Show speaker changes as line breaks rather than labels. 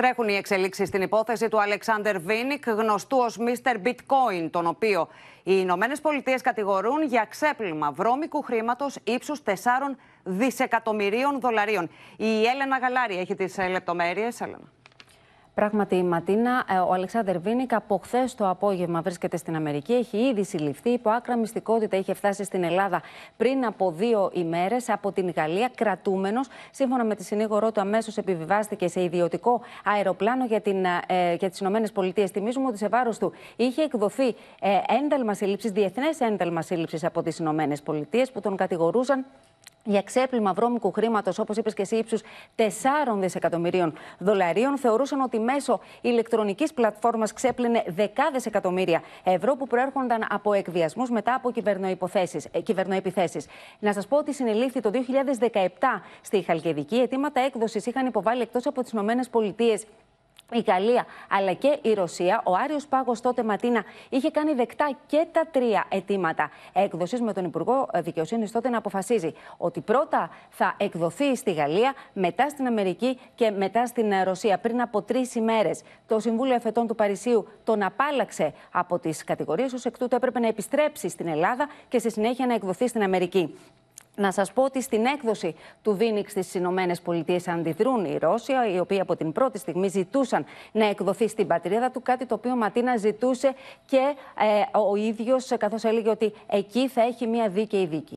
Τρέχουν οι εξελίξεις στην υπόθεση του Αλεξάνδρ Βίνικ, γνωστού ως Mr. Bitcoin, τον οποίο οι Ηνωμένες Πολιτείες κατηγορούν για ξέπλυμα βρώμικου χρήματος ύψους 4 δισεκατομμυρίων δολαρίων. Η Έλενα Γαλάρη έχει τις ε, λεπτομέρειες. Έλενα.
Πράγματι, η Ματίνα, ε, ο Αλεξάνδρ Βίνικ από χθες το απόγευμα βρίσκεται στην Αμερική. Έχει ήδη συλληφθεί. Υπό άκρα μυστικότητα είχε φτάσει στην Ελλάδα πριν από δύο ημέρες από την Γαλλία, κρατούμενος. Σύμφωνα με τη συνήγορό του, αμέσως επιβιβάστηκε σε ιδιωτικό αεροπλάνο για, την, ε, για τις ΗΠΑ. Θυμίζουμε ότι σε βάρος του είχε εκδοθεί ε, ένταλμα σύλληψης, διεθνές ένταλμα σύλληψης από τις ΗΠΑ που τον κατηγορούσαν για ξέπλυμα βρώμικου χρήματος, όπως είπες και εσύ, ύψους 4 δισεκατομμυρίων δολαρίων, θεωρούσαν ότι μέσω ηλεκτρονικής πλατφόρμας ξέπλυνε δεκάδε εκατομμύρια ευρώ που προέρχονταν από εκβιασμούς μετά από ε, κυβερνοεπιθέσεις. Να σας πω ότι συνελήφθη το 2017 στη χαλκεδική Αιτήματα έκδοσης είχαν υποβάλει εκτός από τις ΗΠΑ η Γαλλία αλλά και η Ρωσία, ο Άριος Πάγος τότε Ματίνα είχε κάνει δεκτά και τα τρία αιτήματα έκδοσης με τον Υπουργό ε, Δικαιοσύνης τότε να αποφασίζει ότι πρώτα θα εκδοθεί στη Γαλλία, μετά στην Αμερική και μετά στην ε, Ρωσία. Πριν από τρεις ημέρες, το Συμβούλιο Εφετών του Παρισίου τον απάλλαξε από τις κατηγορίες, ως εκ τούτου έπρεπε να επιστρέψει στην Ελλάδα και στη συνέχεια να εκδοθεί στην Αμερική. Να σας πω ότι στην έκδοση του Βίνιξ στις Ηνωμένες Πολιτείες αντιδρούν οι Ρώσοι, οι οποίοι από την πρώτη στιγμή ζητούσαν να εκδοθεί στην πατρίδα του, κάτι το οποίο Ματίνα ζητούσε και ε, ο ίδιος, καθώς έλεγε ότι εκεί θα έχει μια δίκαιη δίκη.